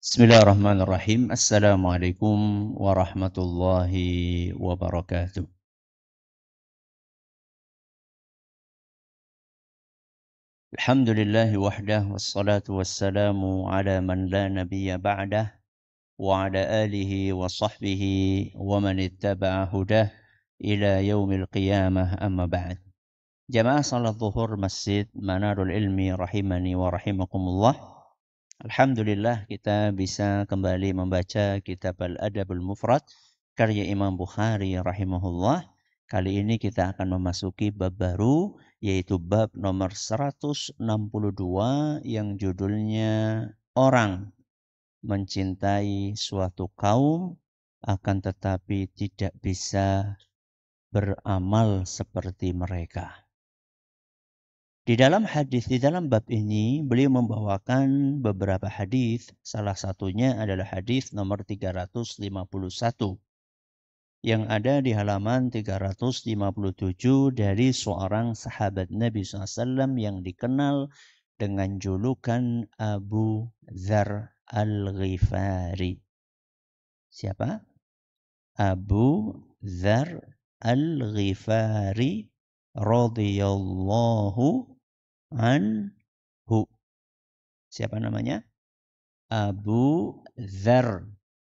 بسم الله الرحمن الرحيم السلام عليكم ورحمة الله وبركاته الحمد لله وحده والصلاة والسلام على من لا نبي بعده وعلى آله وصحبه ومن اتبع هداه إلى يوم القيامة أما بعد جماعة صلاة الظهر مسجد منار العلم رحمني ورحمكم الله Alhamdulillah kita bisa kembali membaca kitab Al-Adabul Mufrad karya Imam Bukhari rahimahullah. Kali ini kita akan memasuki bab baru yaitu bab nomor 162 yang judulnya orang mencintai suatu kaum akan tetapi tidak bisa beramal seperti mereka. Di dalam hadis di dalam bab ini beliau membawakan beberapa hadis. Salah satunya adalah hadis nomor 351 yang ada di halaman 357 dari seorang sahabat Nabi SAW yang dikenal dengan julukan Abu Zar Al-Ghifari. Siapa? Abu Zar Al-Ghifari radhiyallahu anhu. Siapa namanya? Abu Dzar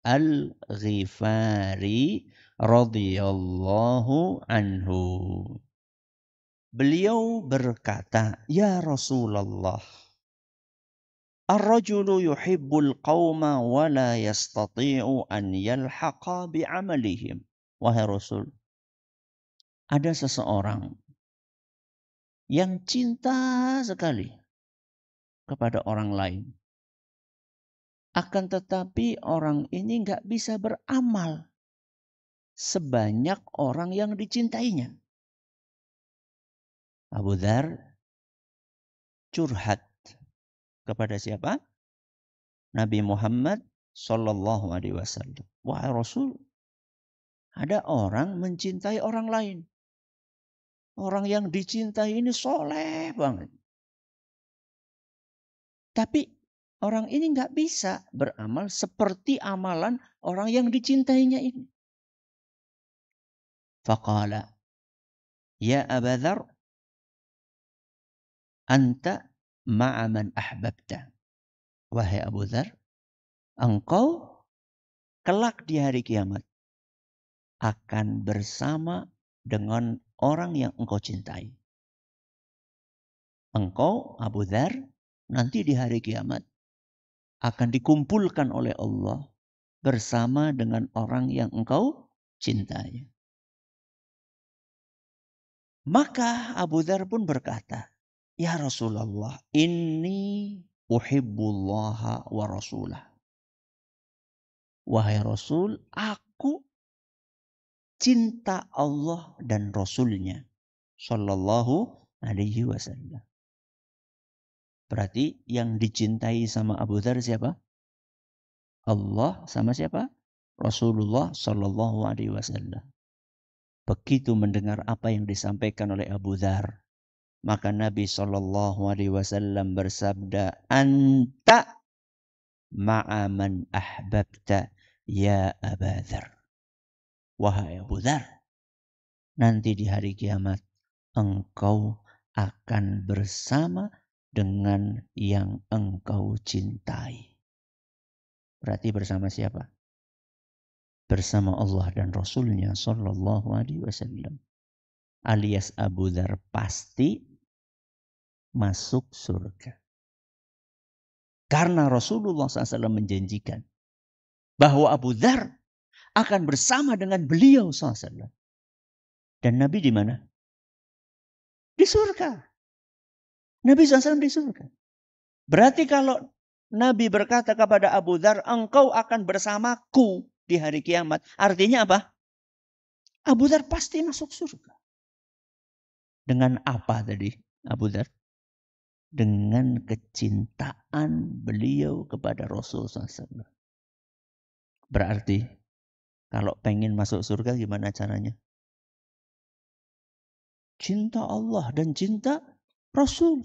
Al-Ghifari radhiyallahu anhu. Beliau berkata, "Ya Rasulullah, Ar-rajulu yuhibbul qawma wa la yastati'u an yalhaqa bi'amalihim." Wahai Rasul, ada seseorang yang cinta sekali kepada orang lain. Akan tetapi orang ini nggak bisa beramal sebanyak orang yang dicintainya. Abu Dhar curhat kepada siapa? Nabi Muhammad Shallallahu Alaihi Wasallam. Wahai Rasul, ada orang mencintai orang lain. Orang yang dicintai ini soleh banget. Tapi orang ini nggak bisa beramal seperti amalan orang yang dicintainya ini. Fakala, Ya abadar, Anta ma'aman ahbabta. Wahai Abu Dhar, engkau kelak di hari kiamat akan bersama dengan orang yang engkau cintai. Engkau, Abu Dhar, nanti di hari kiamat akan dikumpulkan oleh Allah bersama dengan orang yang engkau cintai. Maka Abu Dhar pun berkata, Ya Rasulullah, ini uhibbullaha wa rasulah. Wahai Rasul, aku cinta Allah dan Rasulnya. Sallallahu alaihi wasallam. Berarti yang dicintai sama Abu Dhar siapa? Allah sama siapa? Rasulullah sallallahu Alaihi Wasallam. Begitu mendengar apa yang disampaikan oleh Abu Dhar, maka Nabi sallallahu Alaihi Wasallam bersabda, "Anta ma'aman ahbabta ya Abu Dhar." Wahai Abu Dhar, nanti di hari kiamat engkau akan bersama dengan yang engkau cintai. Berarti bersama siapa? Bersama Allah dan Rasulnya Sallallahu Alaihi Wasallam. Alias Abu Dhar pasti masuk surga. Karena Rasulullah SAW menjanjikan bahwa Abu Dhar akan bersama dengan beliau SAW. Dan Nabi di mana? Di surga. Nabi SAW di surga. Berarti kalau Nabi berkata kepada Abu Dhar, engkau akan bersamaku di hari kiamat. Artinya apa? Abu Dhar pasti masuk surga. Dengan apa tadi Abu Dhar? Dengan kecintaan beliau kepada Rasul SAW. Berarti kalau pengen masuk surga gimana caranya? Cinta Allah dan cinta Rasul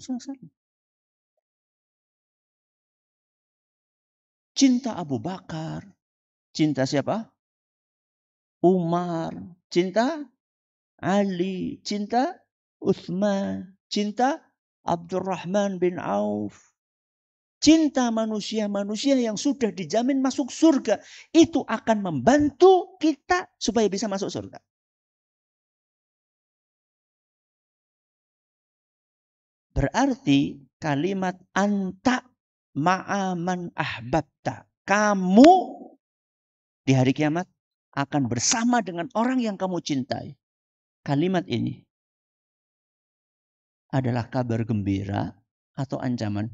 Cinta Abu Bakar, cinta siapa? Umar, cinta Ali, cinta Uthman, cinta Abdurrahman bin Auf, cinta manusia-manusia yang sudah dijamin masuk surga itu akan membantu kita supaya bisa masuk surga. Berarti kalimat anta ma'aman ahbabta. Kamu di hari kiamat akan bersama dengan orang yang kamu cintai. Kalimat ini adalah kabar gembira atau ancaman?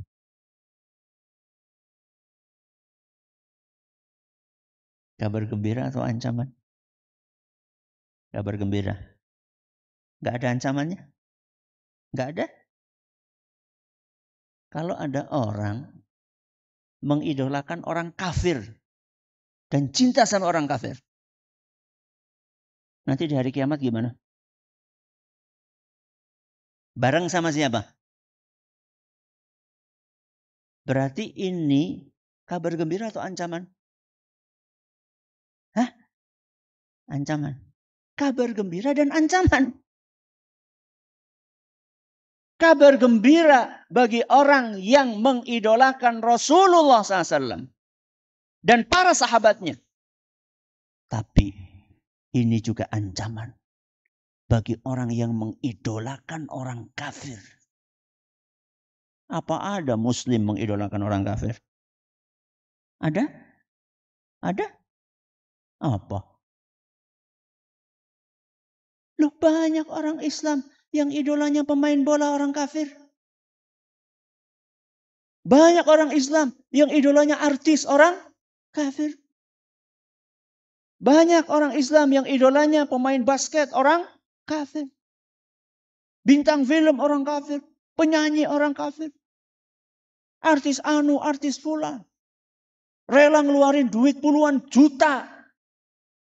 Kabar gembira atau ancaman? Kabar gembira. Gak ada ancamannya? Gak ada? Kalau ada orang mengidolakan orang kafir dan cinta sama orang kafir. Nanti di hari kiamat gimana? Bareng sama siapa? Berarti ini kabar gembira atau ancaman? Ancaman. Kabar gembira dan ancaman. Kabar gembira bagi orang yang mengidolakan Rasulullah SAW dan para sahabatnya. Tapi ini juga ancaman bagi orang yang mengidolakan orang kafir. Apa ada muslim mengidolakan orang kafir? Ada? Ada? Apa? Loh banyak orang Islam yang idolanya pemain bola orang kafir. Banyak orang Islam yang idolanya artis orang kafir. Banyak orang Islam yang idolanya pemain basket orang kafir. Bintang film orang kafir. Penyanyi orang kafir. Artis anu, artis pula Rela ngeluarin duit puluhan juta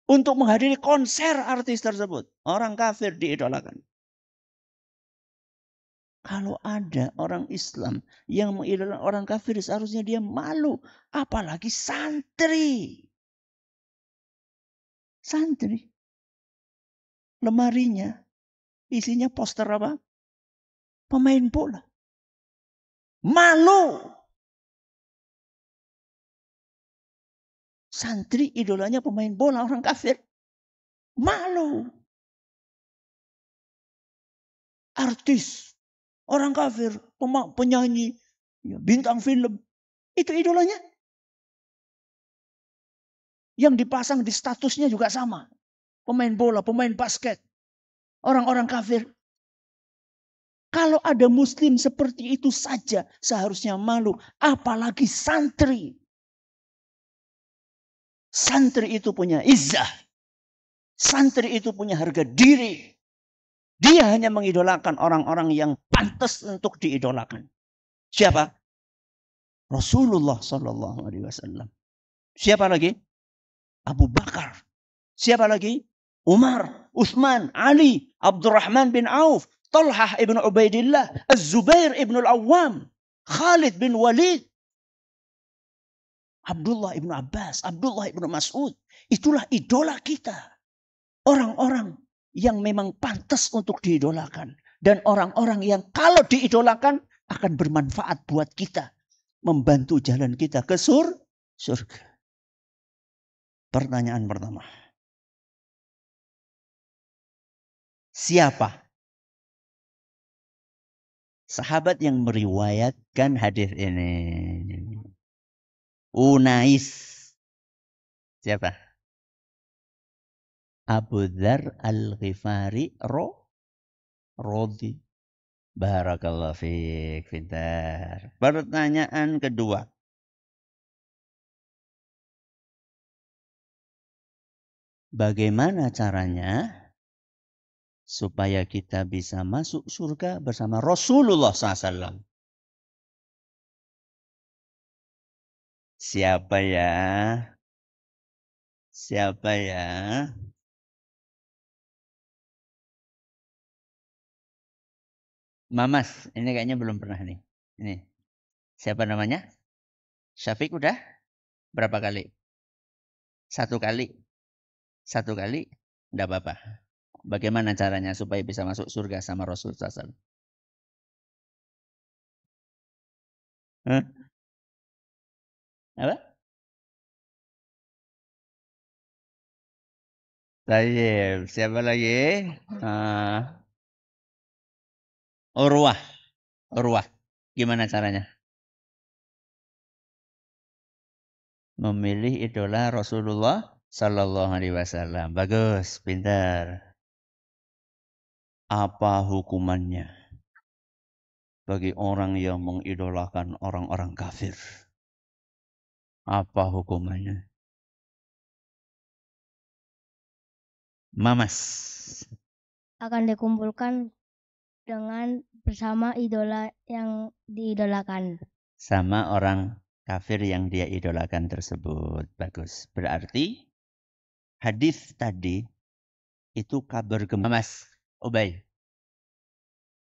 untuk menghadiri konser artis tersebut. Orang kafir diidolakan. Kalau ada orang Islam yang mengidolakan orang kafir seharusnya dia malu. Apalagi santri. Santri. Lemarinya isinya poster apa? Pemain bola. Malu. Santri idolanya pemain bola orang kafir. Malu artis, orang kafir, penyanyi, ya, bintang film. Itu idolanya. Yang dipasang di statusnya juga sama. Pemain bola, pemain basket, orang-orang kafir. Kalau ada muslim seperti itu saja seharusnya malu. Apalagi santri. Santri itu punya izah, Santri itu punya harga diri. Dia hanya mengidolakan orang-orang yang pantas untuk diidolakan. Siapa? Rasulullah Shallallahu Alaihi Wasallam. Siapa lagi? Abu Bakar. Siapa lagi? Umar, Uthman, Ali, Abdurrahman bin Auf, Talha ibn Ubaidillah, Az-Zubair ibn Al-Awwam, Khalid bin Walid, Abdullah ibn Abbas, Abdullah ibn Mas'ud. Itulah idola kita. Orang-orang yang memang pantas untuk diidolakan. Dan orang-orang yang kalau diidolakan akan bermanfaat buat kita. Membantu jalan kita ke sur, surga. Pertanyaan pertama. Siapa sahabat yang meriwayatkan hadis ini? Unais. Siapa? Abu Dhar Al-Ghifari Ro Rodi. Barakallah fiq pintar. Pertanyaan kedua. Bagaimana caranya supaya kita bisa masuk surga bersama Rasulullah SAW? Siapa ya? Siapa ya? Mamas, ini kayaknya belum pernah nih. Ini. Siapa namanya? Syafiq udah berapa kali? Satu kali. Satu kali enggak apa-apa. Bagaimana caranya supaya bisa masuk surga sama Rasul Sasal? Hah? Apa? Tayyip, siapa lagi? Ah. Urwah. Urwah. Gimana caranya? Memilih idola Rasulullah Sallallahu Alaihi Wasallam. Bagus, pintar. Apa hukumannya bagi orang yang mengidolakan orang-orang kafir? Apa hukumannya? Mamas. Akan dikumpulkan dengan bersama idola yang diidolakan. Sama orang kafir yang dia idolakan tersebut. Bagus. Berarti hadis tadi itu kabar gembira. Mas, Ubay.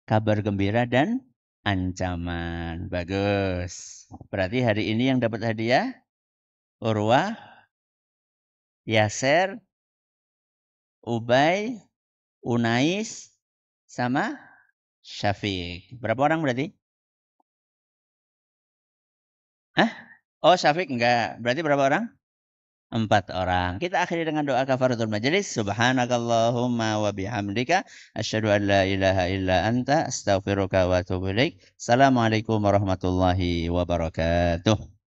Kabar gembira dan ancaman. Bagus. Berarti hari ini yang dapat hadiah Urwah Yaser, Ubay, Unais, sama Syafiq. Berapa orang berarti? Hah? Oh, Syafiq enggak. Berarti berapa orang? Empat orang. Kita akhiri dengan doa kafaratul majelis. Subhanakallahumma wa bihamdika. Asyadu an la ilaha illa anta. Astaghfiruka wa tubulik. Assalamualaikum warahmatullahi wabarakatuh.